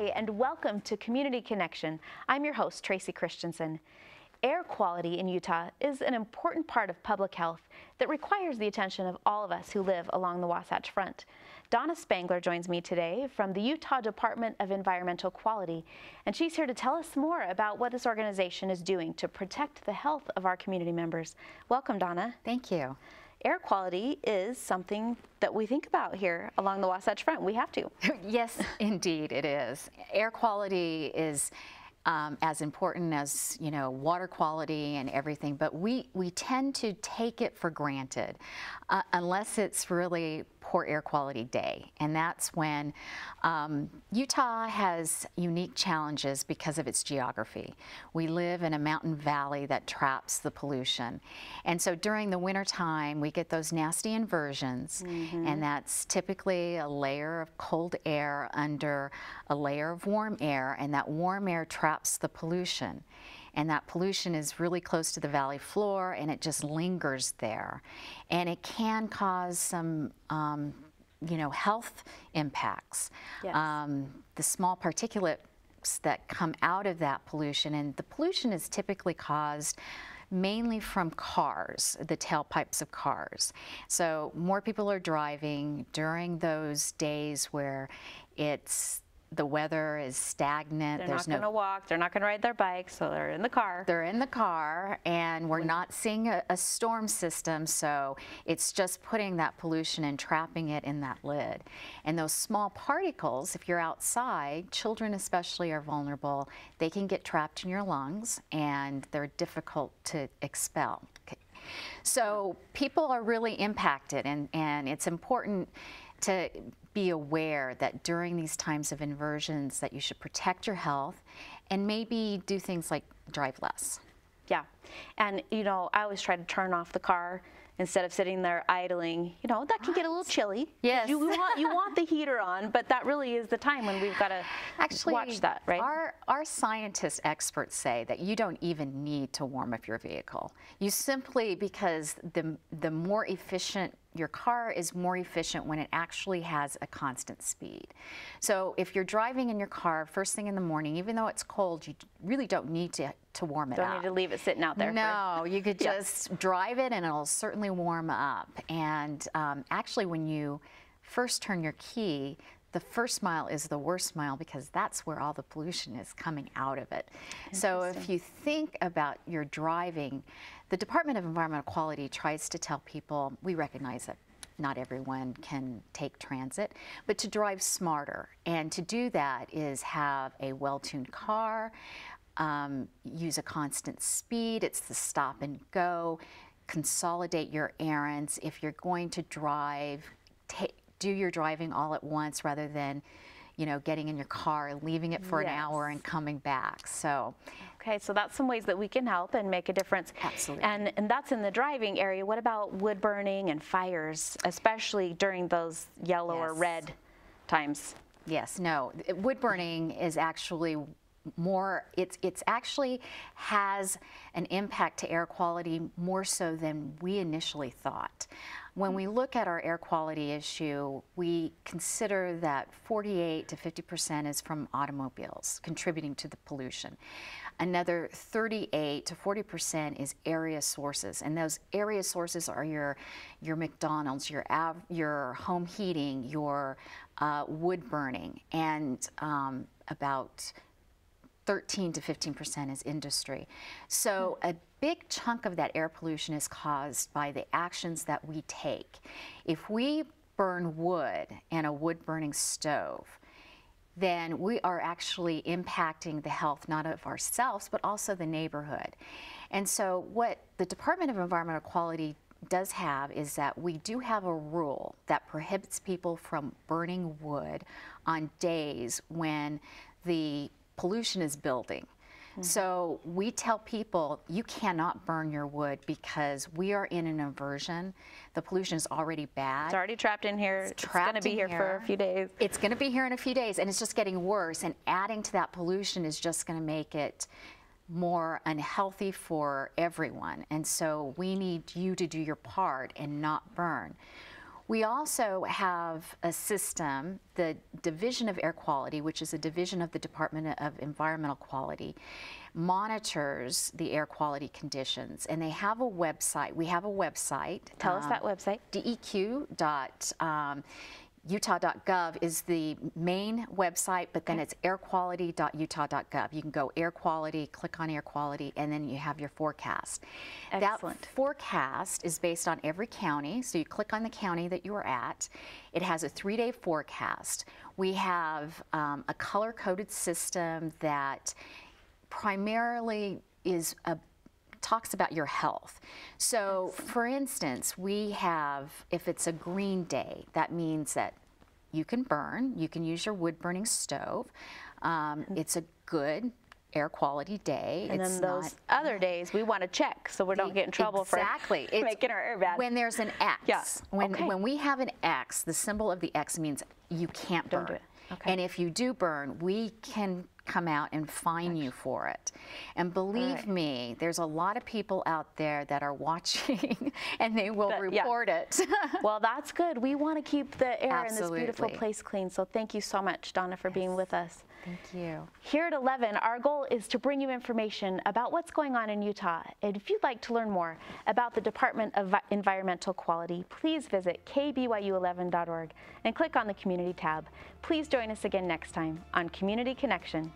Hi, and welcome to Community Connection. I'm your host, Tracy Christensen. Air quality in Utah is an important part of public health that requires the attention of all of us who live along the Wasatch Front. Donna Spangler joins me today from the Utah Department of Environmental Quality, and she's here to tell us more about what this organization is doing to protect the health of our community members. Welcome, Donna. Thank you air quality is something that we think about here along the Wasatch Front. We have to. yes, indeed it is. Air quality is um, as important as you know water quality and everything, but we we tend to take it for granted uh, unless it's really poor air quality day, and that's when um, Utah has unique challenges because of its geography. We live in a mountain valley that traps the pollution, and so during the winter time we get those nasty inversions, mm -hmm. and that's typically a layer of cold air under a layer of warm air, and that warm air traps traps the pollution. And that pollution is really close to the valley floor and it just lingers there. And it can cause some um, you know, health impacts. Yes. Um, the small particulate that come out of that pollution. And the pollution is typically caused mainly from cars, the tailpipes of cars. So more people are driving during those days where it's the weather is stagnant. They're There's not going to no, walk. They're not going to ride their bike, so they're in the car. They're in the car, and we're not seeing a, a, storm system, so it's just putting that pollution and trapping it in that lid. And those small particles, if you're outside, children especially are vulnerable. They can get trapped in your lungs, and they're difficult to expel. So people are really impacted, and, and it's important to be aware that during these times of inversions that you should protect your health and maybe do things like drive less. Yeah. And you know, I always try to turn off the car instead of sitting there idling. You know, that can get a little chilly. Yes. You, want you want the heater on, but that really is the time when we've got to actually watch that, right? Our our scientist experts say that you don't even need to warm up your vehicle. You simply because the the more efficient your car is more efficient when it actually has a constant speed. So if you're driving in your car first thing in the morning, even though it's cold, you really don't need to to warm it Don't up. Don't need to leave it sitting out there. No, for, you could just drive it and it'll certainly warm up. And um, actually when you first turn your key, the first mile is the worst mile because that's where all the pollution is coming out of it. So if you think about your driving, the Department of Environmental Quality tries to tell people, we recognize that not everyone can take transit, but to drive smarter. And to do that is have a well-tuned car, um, use a constant speed, it's the stop and go, consolidate your errands. If you're going to drive, do your driving all at once rather than you know, getting in your car, leaving it for yes. an hour and coming back. So, okay, so that's some ways that we can help and make a difference. Absolutely. And and that's in the driving area. What about wood burning and fires, especially during those yellow yes. or red times? Yes, no. Wood burning is actually more it's it's actually has an impact to air quality more so than we initially thought. When we look at our air quality issue, we consider that 48 to 50 percent is from automobiles contributing to the pollution. Another 38 to 40 percent is area sources, and those area sources are your your McDonald's, your your home heating, your uh, wood burning, and um, about 13 to 15 percent is industry. So hmm. a big chunk of that air pollution is caused by the actions that we take. If we burn wood in a wood burning stove, then we are actually impacting the health not of ourselves but also the neighborhood. And so what the Department of Environmental Quality does have is that we do have a rule that prohibits people from burning wood on days when the pollution is building. Mm -hmm. So we tell people you cannot burn your wood because we are in an inversion. The pollution is already bad. It's already trapped in here. It's, it's going to be here, here, for a few days. It's going to be here in a few days and it's just getting worse and adding to that pollution is just going to make it more unhealthy for everyone. And so we need you to do your part and not burn. We also have a system, the Division of Air Quality, which is a division of the Department of Environmental Quality, monitors the air quality conditions. And they have a website. We have a website. Tell um, us that um, website. DEQ. Um, utah.gov is the main website, but then it's airquality.utah.gov. You can go air quality, click on air quality, and then you have your forecast. Excellent. That forecast is based on every county, so you click on the county that you are at. It has a three-day forecast. We have um, a color-coded system that primarily is a talks about your health. So, for instance, we have, if it's a green day, that means that you can burn, you can use your wood burning stove. Um, mm-hmm. it's a good air quality day. And it's then those not, other days we want to check so we don't get in trouble exactly. for making our air bad. When there's an X, yeah. when, okay. when we have an X, the symbol of the X means you can't don't burn. Okay. And if you do burn, we can come out and fine you for it. And believe right. me, there's a lot of people out there that are watching and they will but, report yeah. it. well, that's good. We want to keep the air Absolutely. in this beautiful place clean. So thank you so much, Donna, for yes. being with us. Thank you. Here at 11, our goal is to bring you information about what's going on in Utah. And if you'd like to learn more about the Department of Environmental Quality, please visit kbyu11.org and click on the Community tab. Please join us again next time on Community Connection.